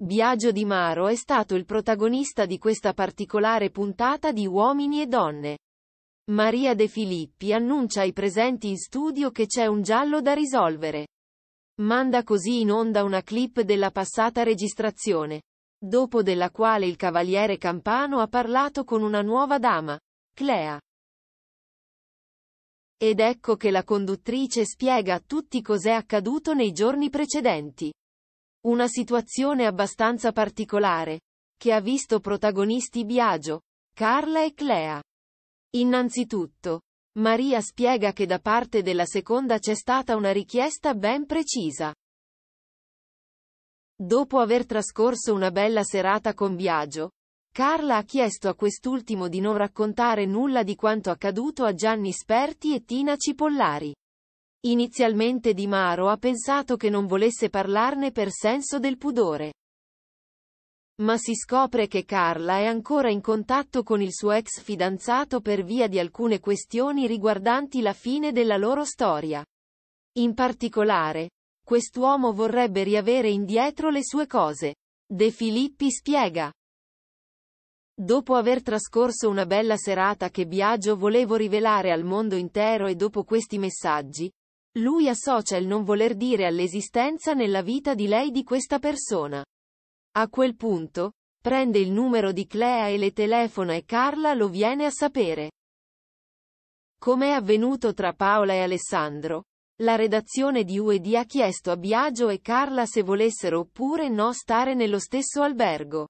Biagio Di Maro è stato il protagonista di questa particolare puntata di Uomini e Donne. Maria De Filippi annuncia ai presenti in studio che c'è un giallo da risolvere. Manda così in onda una clip della passata registrazione, dopo della quale il cavaliere Campano ha parlato con una nuova dama, Clea. Ed ecco che la conduttrice spiega a tutti cos'è accaduto nei giorni precedenti. Una situazione abbastanza particolare, che ha visto protagonisti Biagio, Carla e Clea. Innanzitutto, Maria spiega che da parte della seconda c'è stata una richiesta ben precisa. Dopo aver trascorso una bella serata con Biagio, Carla ha chiesto a quest'ultimo di non raccontare nulla di quanto accaduto a Gianni Sperti e Tina Cipollari. Inizialmente Di Maro ha pensato che non volesse parlarne per senso del pudore. Ma si scopre che Carla è ancora in contatto con il suo ex fidanzato per via di alcune questioni riguardanti la fine della loro storia. In particolare, quest'uomo vorrebbe riavere indietro le sue cose. De Filippi spiega. Dopo aver trascorso una bella serata che Biagio volevo rivelare al mondo intero e dopo questi messaggi, lui associa il non voler dire all'esistenza nella vita di lei di questa persona. A quel punto, prende il numero di Clea e le telefona e Carla lo viene a sapere. Com'è avvenuto tra Paola e Alessandro? La redazione di UED ha chiesto a Biagio e Carla se volessero oppure no stare nello stesso albergo.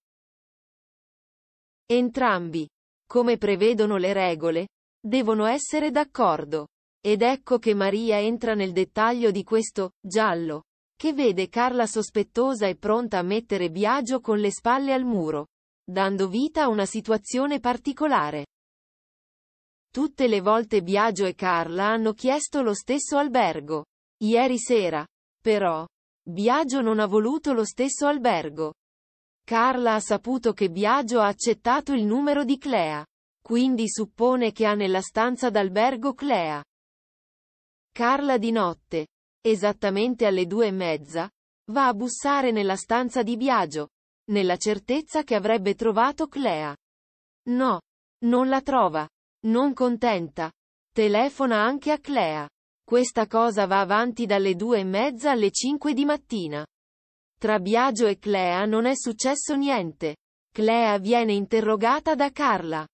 Entrambi, come prevedono le regole, devono essere d'accordo. Ed ecco che Maria entra nel dettaglio di questo giallo, che vede Carla sospettosa e pronta a mettere Biagio con le spalle al muro, dando vita a una situazione particolare. Tutte le volte Biagio e Carla hanno chiesto lo stesso albergo. Ieri sera, però, Biagio non ha voluto lo stesso albergo. Carla ha saputo che Biagio ha accettato il numero di Clea. Quindi suppone che ha nella stanza d'albergo Clea. Carla di notte, esattamente alle due e mezza, va a bussare nella stanza di Biagio, nella certezza che avrebbe trovato Clea. No, non la trova. Non contenta. Telefona anche a Clea. Questa cosa va avanti dalle due e mezza alle cinque di mattina. Tra Biagio e Clea non è successo niente. Clea viene interrogata da Carla.